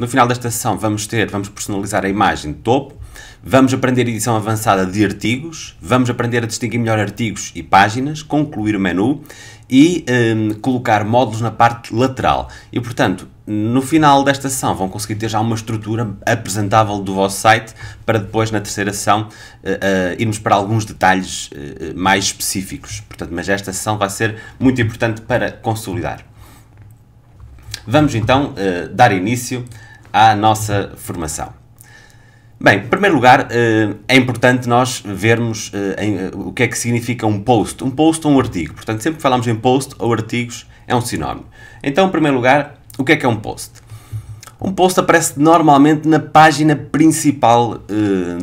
No final desta sessão vamos ter, vamos personalizar a imagem de topo, vamos aprender edição avançada de artigos, vamos aprender a distinguir melhor artigos e páginas, concluir o menu e um, colocar módulos na parte lateral. E portanto, no final desta sessão vão conseguir ter já uma estrutura apresentável do vosso site para depois na terceira sessão uh, uh, irmos para alguns detalhes uh, mais específicos. Portanto, mas esta sessão vai ser muito importante para consolidar. Vamos então dar início à nossa formação. Bem, em primeiro lugar, eh, é importante nós vermos eh, eh, o que é que significa um post. Um post ou um artigo. Portanto, sempre que falamos em post ou artigos, é um sinónimo. Então, em primeiro lugar, o que é que é um post? Um post aparece normalmente na página principal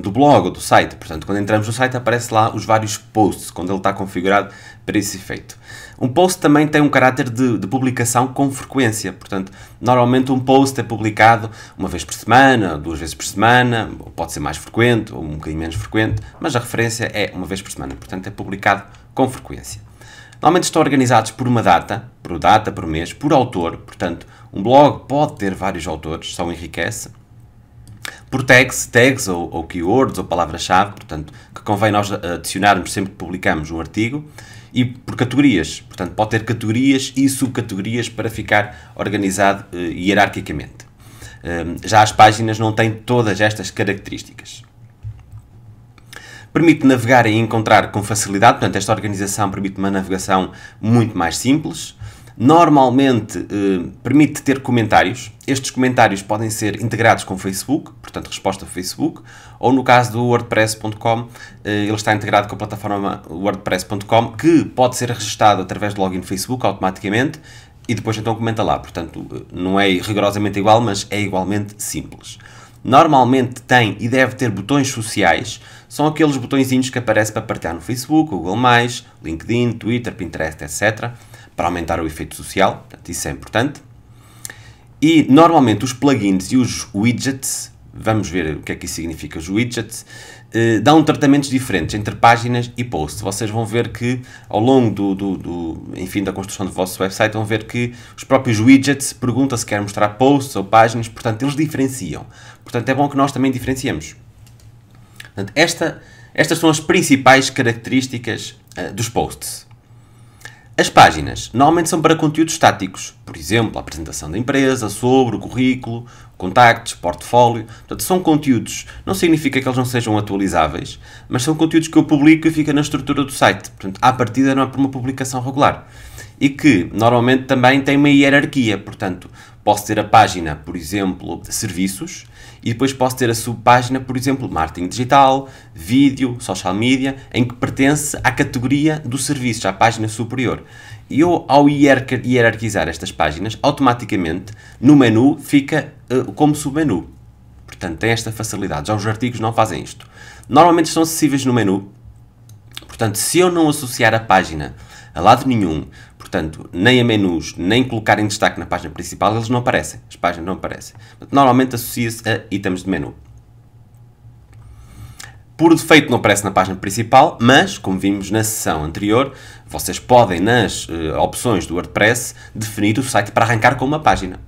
do blog ou do site. Portanto, quando entramos no site, aparece lá os vários posts, quando ele está configurado para esse efeito. Um post também tem um caráter de, de, publicação com frequência, portanto, normalmente um post é publicado uma vez por semana, duas vezes por semana, pode ser mais frequente ou um bocadinho menos frequente, mas a referência é uma vez por semana, portanto, é publicado com frequência. Normalmente estão organizados por uma data, por data, por mês, por autor, portanto, um blog pode ter vários autores, só enriquece. Por tags, tags ou, ou keywords ou palavras-chave, portanto, que convém nós eh, adicionarmos sempre que publicamos um artigo e por categorias. Portanto, pode ter categorias e subcategorias para ficar organizado uh, hierarquicamente. Ehm, já as páginas não têm todas estas características. Permite navegar e encontrar com facilidade, portanto, esta organização permite uma navegação muito mais simples normalmente eh, permite ter comentários. Estes comentários podem ser integrados com o Facebook, portanto, resposta Facebook, ou no caso do WordPress.com, eh, ele está integrado com a plataforma WordPress.com, que pode ser registado através do login Facebook automaticamente e depois então comenta lá. Portanto, eh, não é rigorosamente igual, mas é igualmente simples. Normalmente tem e deve ter botões sociais, são aqueles botõezinhos que aparecem para partilhar no Facebook, Google+, LinkedIn, Twitter, Pinterest, etc para aumentar o efeito social, portanto, isso é importante. E normalmente os plugins e os widgets, vamos ver o que é que isso significa, os widgets, eh, dão tratamentos diferentes entre páginas e posts. Vocês vão ver que ao longo do, do, do enfim, da construção do vosso website vão ver que os próprios widgets perguntam se quer mostrar posts ou páginas, portanto eles diferenciam. Portanto é bom que nós também diferenciemos. Portanto, esta, estas são as principais características eh, dos posts. As páginas normalmente são para conteúdos estáticos, por exemplo, a apresentação da empresa, sobre o currículo, contactos, portfólio. Portanto, são conteúdos. Não significa que eles não sejam atualizáveis, mas são conteúdos que eu publico e fica na estrutura do site. Portanto, à partida não é por uma publicação regular. E que normalmente também tem uma hierarquia. Portanto, Posso ter a página, por exemplo, serviços, e depois posso ter a subpágina, por exemplo, marketing digital, vídeo, social media, em que pertence à categoria dos serviços, à página superior. E eu, ao hierarquizar estas páginas, automaticamente no menu fica uh, como submenu. Portanto, tem esta facilidade. Já os artigos não fazem isto. Normalmente estão acessíveis no menu. Portanto, se eu não associar a página a lado nenhum, Portanto, nem a menus, nem colocar em destaque na página principal, eles não aparecem. As páginas não aparecem. Normalmente associa-se a itens de menu. Por defeito não aparece na página principal, mas, como vimos na sessão anterior, vocês podem, nas uh, opções do WordPress, definir o site para arrancar com uma página.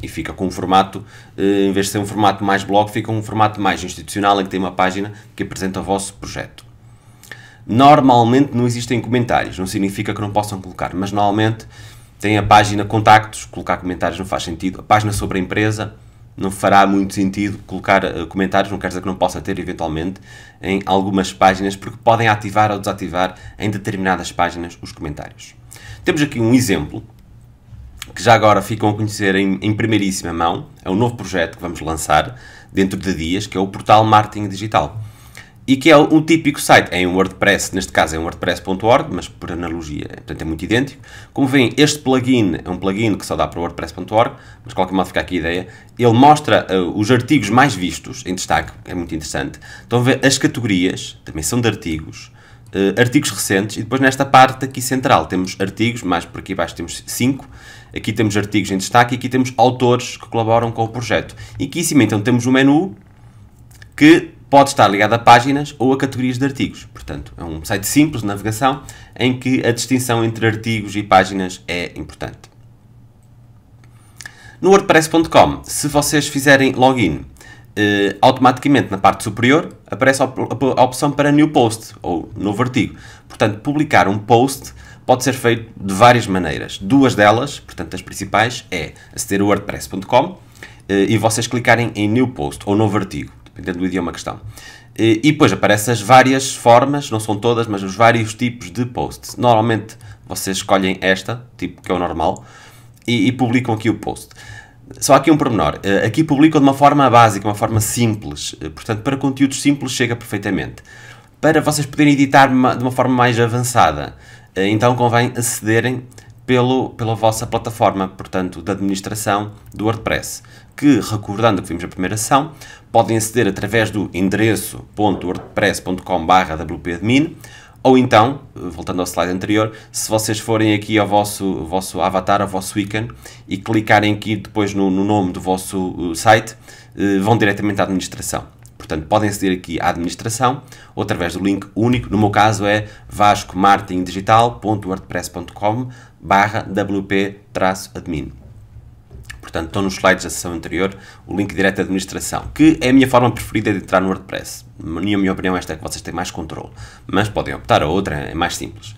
E fica com um formato, uh, em vez de ser um formato mais blog, fica um formato mais institucional em que tem uma página que apresenta o vosso projeto. Normalmente não existem comentários, não significa que não possam colocar, mas normalmente tem a página contactos, colocar comentários não faz sentido, a página sobre a empresa não fará muito sentido colocar uh, comentários, não quer dizer que não possa ter eventualmente em algumas páginas, porque podem ativar ou desativar em determinadas páginas os comentários. Temos aqui um exemplo que já agora ficam a conhecer em, em primeiríssima mão, é um novo projeto que vamos lançar dentro de dias, que é o portal Marketing Digital e que é um típico site é em WordPress, neste caso é um WordPress.org, mas por analogia, portanto é muito idêntico. Como veem, este plugin é um plugin que só dá para WordPress.org, mas de qualquer modo fica aqui a ideia. Ele mostra uh, os artigos mais vistos em destaque, é muito interessante. Estão a ver as categorias, também são de artigos, uh, artigos recentes, e depois nesta parte aqui central temos artigos, mais por aqui abaixo temos 5, aqui temos artigos em destaque e aqui temos autores que colaboram com o projeto. E aqui em cima então temos o um menu que pode estar ligado a páginas ou a categorias de artigos. Portanto, é um site simples de navegação em que a distinção entre artigos e páginas é importante. No WordPress.com, se vocês fizerem login, eh, automaticamente na parte superior aparece a, opção para New Post ou Novo Artigo. Portanto, publicar um post pode ser feito de várias maneiras. Duas delas, portanto, as principais, é aceder ao WordPress.com eh, e vocês clicarem em New Post ou Novo Artigo dependendo do idioma que estão. E, e depois aparecem as várias formas, não são todas, mas os vários tipos de posts. Normalmente vocês escolhem esta, tipo que é o normal, e, e publicam aqui o post. Só aqui um pormenor. Eh, aqui publicam de uma forma básica, uma forma simples. Eh, portanto, para conteúdos simples chega perfeitamente. Para vocês poderem editar de uma forma mais avançada, eh, então convém acederem pelo, pela vossa plataforma, portanto, da administração do WordPress, que, recordando que vimos a primeira ação, podem aceder através do endereço.wordpress.com/wp-admin ou então, voltando ao slide anterior, se vocês forem aqui ao vosso, vosso avatar, ao vosso ícone e clicarem aqui depois no, no nome do vosso uh, site, uh, vão diretamente à administração. Portanto, podem aceder aqui à administração ou através do link único, no meu caso é vascomartingdigital.wordpress.com barra wp-admin. Portanto, estão nos slides da sessão anterior, o link direto à administração, que é a minha forma preferida de entrar no WordPress. Na minha opinião, esta é que vocês têm mais controle, mas podem optar a outra, é mais simples.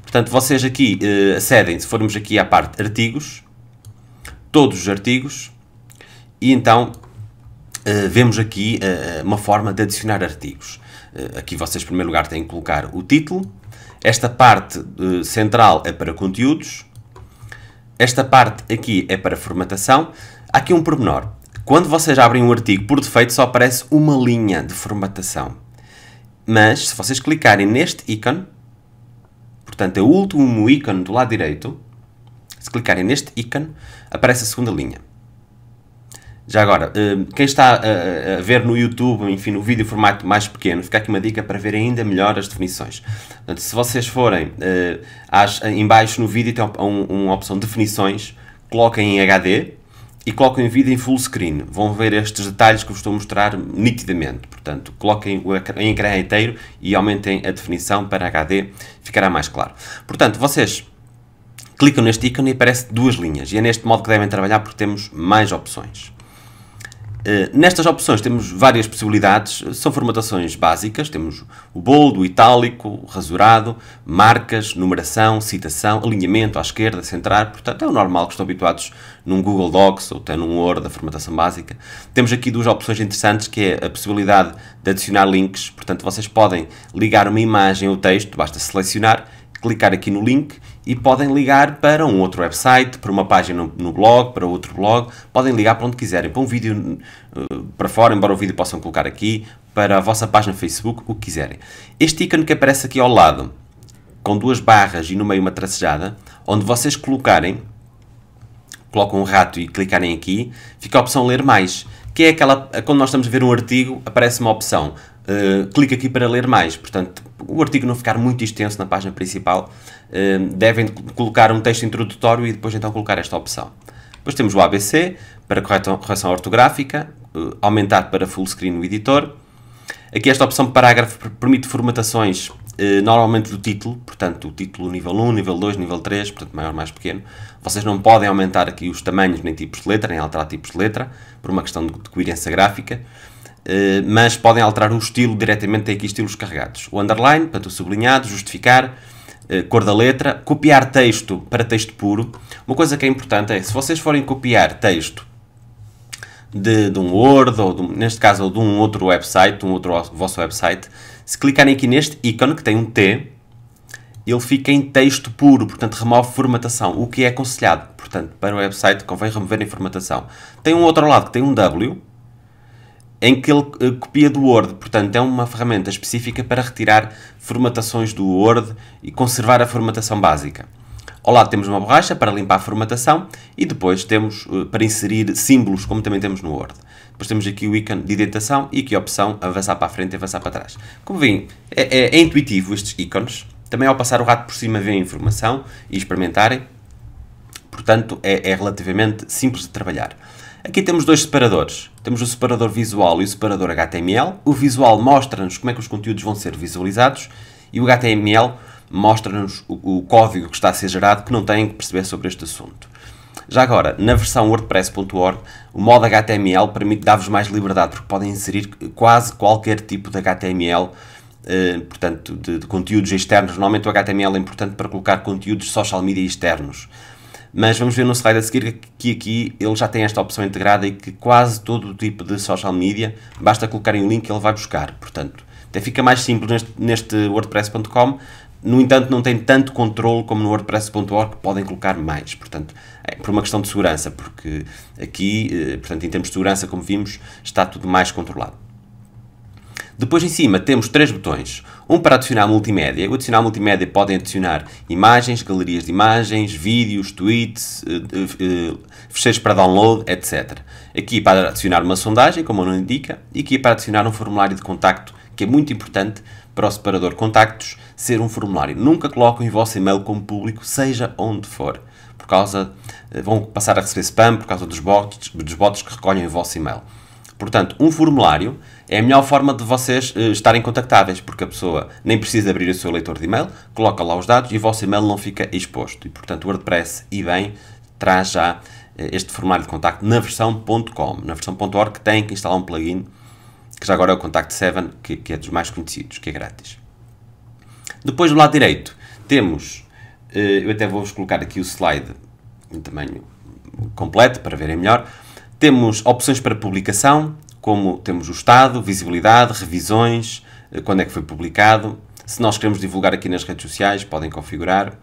Portanto, vocês aqui eh, acedem, se formos aqui à parte artigos, todos os artigos, e então Uh, vemos aqui uh, uma forma de adicionar artigos. Uh, aqui vocês, em primeiro lugar, têm que colocar o título. Esta parte central é para conteúdos. Esta parte aqui é para formatação. Há aqui um pormenor. Quando vocês abrem um artigo, por defeito só aparece uma linha de formatação. Mas, se vocês clicarem neste ícone, portanto é o último ícone do lado direito, se clicarem neste ícone, aparece a segunda linha. Já agora, hum, quem está a ver no YouTube, enfim, no vídeo formato mais pequeno, fica aqui uma dica para ver ainda melhor as definições. Portanto, se vocês forem hum, em baixo no vídeo, tem uma opção definições, coloquem em HD e coloquem o vídeo em full screen. Vão ver estes detalhes que vos estou a mostrar nitidamente. Portanto, coloquem o em ecrã inteiro e aumentem a definição para HD, ficará mais claro. Portanto, vocês clicam neste ícone e aparece duas linhas. E é neste modo que devem trabalhar porque temos mais opções. Eh, nestas opções temos várias possibilidades, são formatações básicas, temos o bold, o itálico, o rasurado, marcas, numeração, citação, alinhamento à esquerda, centrar, portanto é o normal que estão habituados num Google Docs ou até num Word da formatação básica. Temos aqui duas opções interessantes que é a possibilidade de adicionar links, portanto vocês podem ligar uma imagem ou texto, basta selecionar, clicar aqui no link e podem ligar para um outro website, para uma página no blog, para outro blog, podem ligar para onde quiserem, para um vídeo uh, para fora, embora o vídeo possam colocar aqui, para a vossa página Facebook, o que quiserem. Este ícone que aparece aqui ao lado, com duas barras e no meio uma tracejada, onde vocês colocarem, colocam um rato e clicarem aqui, fica a opção ler mais, que é aquela, quando nós estamos a ver um artigo, aparece uma opção eh, clique aqui para ler mais. Portanto, o artigo não ficar muito extenso na página principal, uh, devem colocar um texto introdutório e depois então colocar esta opção. Depois temos o ABC para correção ortográfica, uh, eh, aumentar para full screen no editor. Aqui esta opção de parágrafo permite formatações normalmente do título, portanto o título nível 1, nível 2, nível 3, portanto maior, mais pequeno. Vocês não podem aumentar aqui os tamanhos nem tipos de letra, nem alterar tipos de letra, por uma questão de coerência gráfica. Eh, mas podem alterar o estilo diretamente, tem aqui estilos carregados. O underline, para tu sublinhado, justificar, eh, cor da letra, copiar texto para texto puro. Uma coisa que é importante é, se vocês forem copiar texto de, de um Word, ou de, neste caso ou de um outro website, um outro vosso website, se clicarem aqui neste ícone, que tem um T, ele fica em texto puro, portanto remove formatação, o que é aconselhado. Portanto, para o website convém remover a formatação. Tem um outro lado que tem um W, em que ele eh, copia do Word. Portanto, é uma ferramenta específica para retirar formatações do Word e conservar a formatação básica. Ao lado temos uma borracha para limpar a formatação e depois temos eh, para inserir símbolos, como também temos no Word. Depois temos aqui o ícone de indentação e aqui a opção avançar para a frente e avançar para trás. Como veem, é, é, é intuitivo estes ícones. Também ao passar o rato por cima vêem a informação e experimentarem. Portanto, é, é relativamente simples de trabalhar. Aqui temos dois separadores temos o separador visual e o separador HTML. O visual mostra-nos como é que os conteúdos vão ser visualizados e o HTML mostra-nos o, o, código que está a ser gerado que não têm que perceber sobre este assunto. Já agora, na versão WordPress.org, o modo HTML permite dar-vos mais liberdade, porque podem inserir quase qualquer tipo de HTML, eh, portanto, de, de, conteúdos externos. Normalmente o HTML é importante para colocar conteúdos social media externos mas vamos ver no slide a seguir que aqui ele já tem esta opção integrada e que quase todo o tipo de social media basta colocarem o link e ele vai buscar, portanto, até fica mais simples neste, neste wordpress.com, no entanto não tem tanto controle como no wordpress.org, podem colocar mais, portanto, é por uma questão de segurança, porque aqui, eh, portanto, em termos de segurança, como vimos, está tudo mais controlado. Depois em cima temos três botões. Um para adicionar multimédia. O adicionar multimédia podem adicionar imagens, galerias de imagens, vídeos, tweets, eh, eh, fecheiros para download, etc. Aqui para adicionar uma sondagem, como o nome indica, e aqui para adicionar um formulário de contacto, que é muito importante para o separador contactos ser um formulário. Nunca coloquem o vosso e-mail como público, seja onde for. Por causa, eh, vão passar a receber spam por causa dos bots, dos bots que recolhem o vosso e-mail. Portanto, um formulário é a melhor forma de vocês eh, estarem contactáveis, porque a pessoa nem precisa abrir o seu leitor de e-mail, coloca lá os dados e o vosso e-mail não fica exposto. E, portanto, o WordPress e bem traz já eh, este formulário de contacto na versão.com. Na versão.org tem que instalar um plugin, que já agora é o Contact 7, que, que é dos mais conhecidos, que é grátis. Depois, do lado direito, temos, eh, eu até vou-vos colocar aqui o slide em tamanho completo para verem melhor, temos opções para publicação, como temos o estado, visibilidade, revisões, eh, quando é que foi publicado. Se nós queremos divulgar aqui nas redes sociais, podem configurar.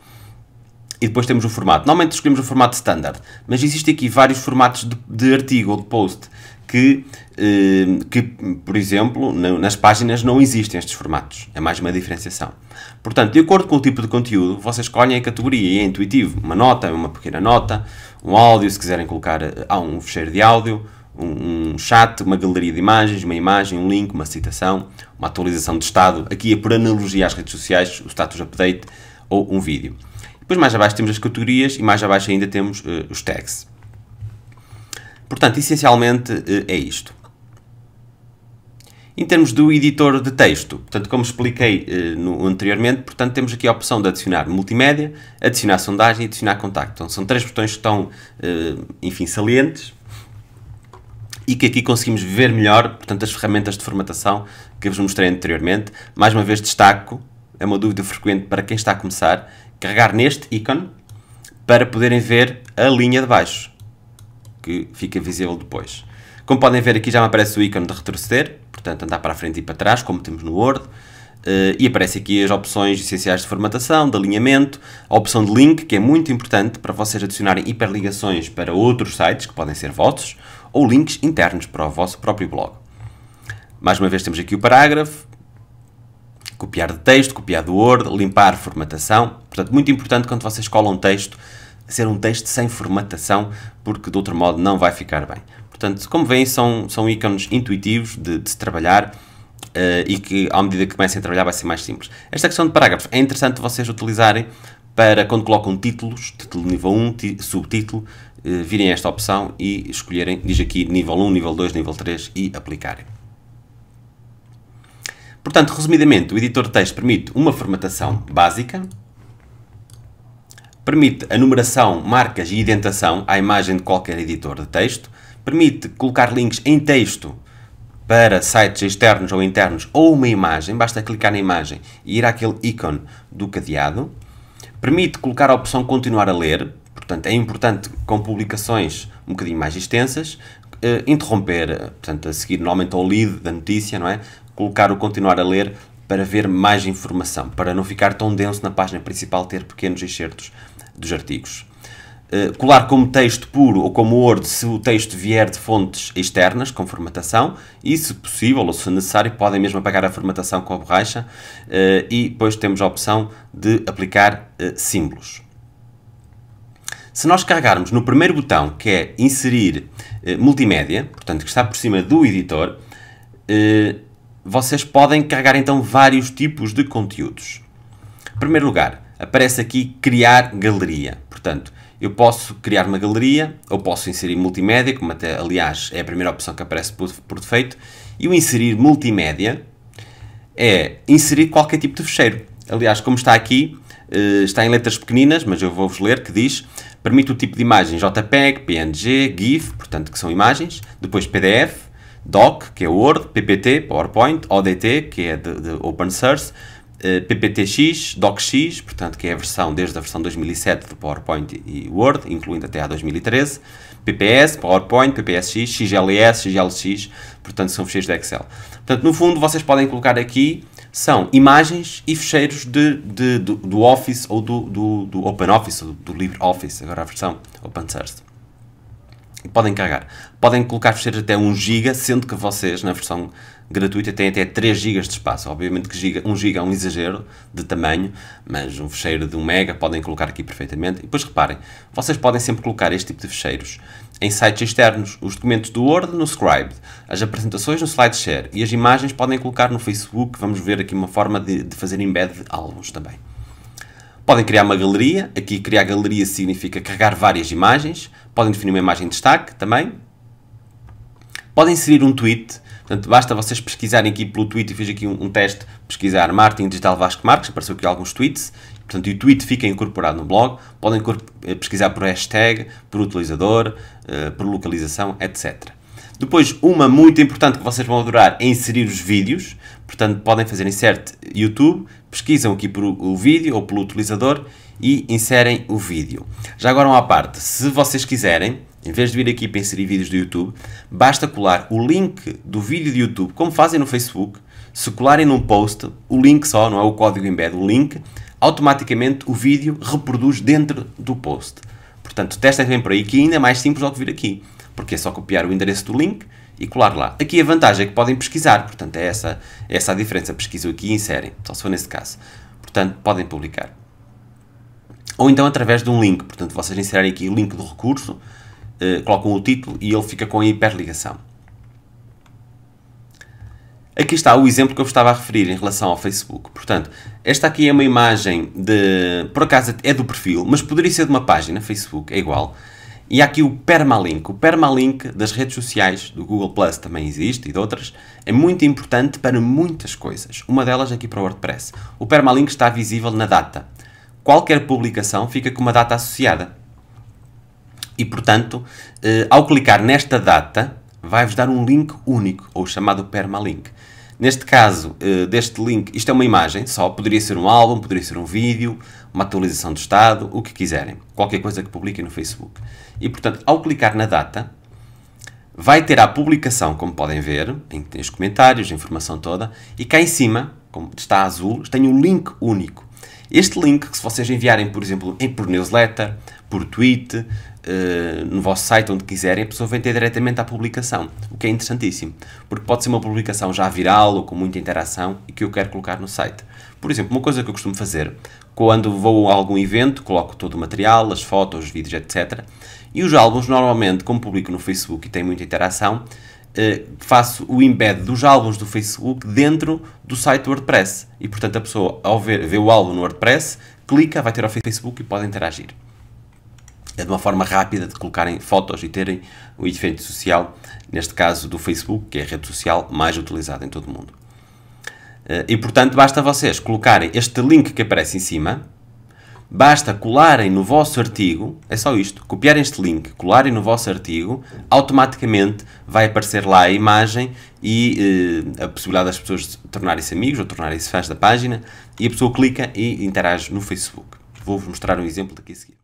E depois temos o formato. Normalmente escolhemos o formato standard, mas existem aqui vários formatos de, de artigo ou de post que eh, que, por exemplo, nas páginas não existem estes formatos. É mais uma diferenciação. Portanto, de acordo com o tipo de conteúdo, vocês escolhem a categoria e é intuitivo. Uma nota, uma pequena nota, um áudio, se quiserem colocar eh, há um fecheiro de áudio, um, um chat, uma galeria de imagens, uma imagem, um link, uma citação, uma atualização de estado. Aqui é por analogia às redes sociais, o status update ou um vídeo. Depois, mais abaixo, temos as categorias e mais abaixo ainda temos uh, os tags. Portanto, essencialmente é isto. Em termos do editor de texto, portanto, como expliquei eh, no, anteriormente, portanto, temos aqui a opção de adicionar multimédia, adicionar sondagem e adicionar contacto. Então, são três botões que estão, eh, enfim, salientes e que aqui conseguimos ver melhor, portanto, as ferramentas de formatação que vos mostrei anteriormente. Mais uma vez destaco, é uma dúvida frequente para quem está a começar, carregar neste ícone para poderem ver a linha de baixo, que fica visível depois. Como podem ver aqui já me aparece o ícone de retroceder, portanto andar para a frente e para trás, como temos no Word. Uh, e aparece aqui as opções essenciais de formatação, de alinhamento, a opção de link, que é muito importante para vocês adicionarem hiperligações para outros sites, que podem ser vossos, ou links internos para o vosso próprio blog. Mais uma vez temos aqui o parágrafo, copiar de texto, copiar do Word, limpar formatação. Portanto, muito importante quando vocês colam texto, ser um texto sem formatação, porque de outro modo não vai ficar bem. Portanto, como veem, são, são ícones intuitivos de, de se trabalhar uh, e que, à medida que comecem a trabalhar, vai ser mais simples. Esta questão de parágrafos é interessante vocês utilizarem para quando colocam títulos, título nível 1, subtítulo, uh, virem esta opção e escolherem, diz aqui, nível 1, nível 2, nível 3 e aplicarem. Portanto, resumidamente, o editor de texto permite uma formatação básica, permite a numeração, marcas e identação à imagem de qualquer editor de texto, permite colocar links em texto para sites externos ou internos ou uma imagem, basta clicar na imagem e ir àquele ícone do cadeado. Permite colocar a opção continuar a ler, portanto é importante com publicações um bocadinho mais extensas, eh, interromper, eh, portanto a seguir normalmente ao lead da notícia, não é? Colocar o continuar a ler para ver mais informação, para não ficar tão denso na página principal ter pequenos excertos dos artigos. Eh, colar como texto puro ou como Word se o texto vier de fontes externas, com formatação, e se possível ou se necessário, podem mesmo apagar a formatação com a borracha, eh, e depois temos a opção de aplicar eh, símbolos. Se nós carregarmos no primeiro botão, que é inserir multimédia, portanto que está por cima do editor, vocês podem carregar então vários tipos de conteúdos. Em primeiro lugar, aparece aqui criar galeria, portanto eu posso criar uma galeria, ou posso inserir multimédia, como até, aliás, é a primeira opção que aparece por, por defeito, e o inserir multimédia é inserir qualquer tipo de fecheiro. Aliás, como está aqui, eh, está em letras pequeninas, mas eu vou-vos ler, que diz permite o tipo de imagem JPEG, PNG, GIF, portanto que são imagens, depois PDF, DOC, que é Word, PPT, PowerPoint, ODT, que é de, de Open Source, eh, PPTX, DocX, portanto, que é a versão desde a versão 2007 do PowerPoint e Word, incluindo até a 2013, PPS, PowerPoint, PPSX, XLS, XLX, portanto, são ficheiros de Excel. Portanto, no fundo, vocês podem colocar aqui, são imagens e ficheiros de, de, do, do, Office ou do, do, do OpenOffice, ou do LibreOffice, agora a versão open source. Podem carregar. Podem colocar ficheiros até 1 GB, sendo que vocês, na versão gratuita tem até 3 GB de espaço. Obviamente que giga, 1 GB é um exagero de tamanho, mas um fecheiro de 1 MB podem colocar aqui perfeitamente. E depois reparem, vocês podem sempre colocar este tipo de fecheiros em sites externos, os documentos do Word no Scribe, as apresentações no SlideShare e as imagens podem colocar no Facebook. Vamos ver aqui uma forma de, de fazer embed de álbuns também. Podem criar uma galeria, aqui criar galeria significa carregar várias imagens, podem definir uma imagem de destaque também, podem inserir um tweet, Portanto, basta vocês pesquisarem aqui pelo tweet e fiz aqui um, um teste, pesquisar Martin Digital Vasco Marques, apareceu aqui alguns tweets, portanto, e o tweet fica incorporado no blog, podem eh, pesquisar por hashtag, por utilizador, eh, por localização, etc. Depois, uma muito importante que vocês vão adorar é inserir os vídeos, portanto, podem fazer insert YouTube, pesquisam aqui por o vídeo ou pelo utilizador e inserem o vídeo. Já agora uma parte, se vocês quiserem, em vez de vir aqui para inserir vídeos do YouTube, basta colar o link do vídeo do YouTube, como fazem no Facebook. Se colarem num post, o link só, não é o código embed, o link, automaticamente o vídeo reproduz dentro do post. Portanto, testem bem é por aí, que é ainda mais simples do que vir aqui, porque é só copiar o endereço do link e colar lá. Aqui a vantagem é que podem pesquisar, portanto, é essa, é essa a diferença. Pesquisam aqui e inserem, só se for nesse caso. Portanto, podem publicar. Ou então através de um link, portanto, vocês inserem aqui o link do recurso, eh, colocam o título e ele fica com a hiperligação. Aqui está o exemplo que eu vos estava a referir em relação ao Facebook. Portanto, esta aqui é uma imagem de. Por acaso é do perfil, mas poderia ser de uma página, Facebook, é igual. E há aqui o permalink. O permalink das redes sociais, do Google Plus também existe e de outras, é muito importante para muitas coisas. Uma delas aqui para o WordPress. O permalink está visível na data. Qualquer publicação fica com uma data associada. E, portanto, eh, ao clicar nesta data, vai-vos dar um link único, ou chamado permalink. Neste caso, eh, deste link, isto é uma imagem só, poderia ser um álbum, poderia ser um vídeo, uma atualização do estado, o que quiserem, qualquer coisa que publiquem no Facebook. E, portanto, ao clicar na data, vai ter a publicação, como podem ver, em que tem os comentários, a informação toda, e cá em cima, como está azul, tem um link único. Este link, que se vocês enviarem, por exemplo, por newsletter, por tweet, eh, no vosso site, onde quiserem, a pessoa vem ter diretamente à publicação, o que é interessantíssimo, porque pode ser uma publicação já viral ou com muita interação e que eu quero colocar no site. Por exemplo, uma coisa que eu costumo fazer, quando vou a algum evento, coloco todo o material, as fotos, os vídeos, etc. E os álbuns, normalmente, como publico no Facebook e tem muita interação, eh, faço o embed dos álbuns do Facebook dentro do site WordPress. E portanto a pessoa, ao ver, ver o álbum no WordPress, clica, vai ter ao Facebook e pode interagir. É de uma forma rápida de colocarem fotos e terem o efeito social, neste caso do Facebook, que é a rede social mais utilizada em todo o mundo. Eh, e portanto, basta vocês colocarem este link que aparece em cima, basta colarem no vosso artigo, é só isto, copiarem este link, colarem no vosso artigo, automaticamente vai aparecer lá a imagem e eh, a possibilidade das pessoas tornarem-se amigos ou tornarem-se fãs da página e a pessoa clica e interage no Facebook. Vou-vos mostrar um exemplo daqui a seguir.